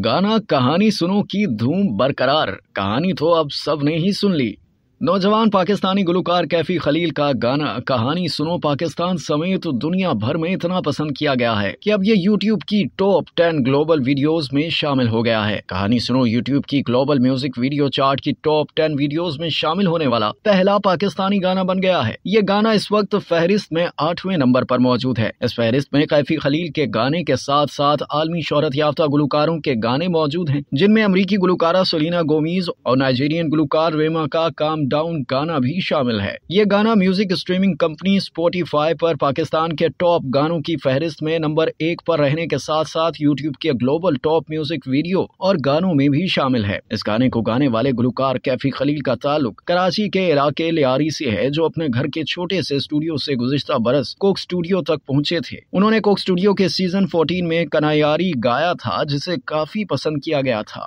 गाना कहानी सुनो की धूम बरकरार कहानी तो अब सब ने ही सुन ली नौजवान पाकिस्तानी गुलकार कैफी खलील का गाना कहानी सुनो पाकिस्तान समेत दुनिया भर में इतना पसंद किया गया है कि अब ये यूट्यूब की टॉप टेन ग्लोबल वीडियोस में शामिल हो गया है कहानी सुनो यूट्यूब की ग्लोबल म्यूजिक वीडियो चार्ट की टॉप टेन वीडियोस में शामिल होने वाला पहला पाकिस्तानी गाना बन गया है ये गाना इस वक्त फहरिस्त में आठवें नंबर आरोप मौजूद है इस फहरिस्त में कैफी खलील के गाने के साथ साथ आलमी शहरत याफ्ता गुलकारों के गाने मौजूद है जिनमें अमरीकी गुलकारा सोलिना गोमीज और नाइजेरियन गुलकार रेमा का काम डाउन गाना भी शामिल है ये गाना म्यूजिक स्ट्रीमिंग कंपनी स्पोटीफाई पर पाकिस्तान के टॉप गानों की फहरिस्त में नंबर एक पर रहने के साथ साथ यूट्यूब के ग्लोबल टॉप म्यूजिक वीडियो और गानों में भी शामिल है इस गाने को गाने वाले गुलकार कैफी खलील का ताल्लुक कराची के इलाके लियारी से है जो अपने घर के छोटे से स्टूडियो से गुजश्ता बरस कोक स्टूडियो तक पहुंचे थे उन्होंने कोक स्टूडियो के सीजन 14 में कनायारी गाया था जिसे काफी पसंद किया गया था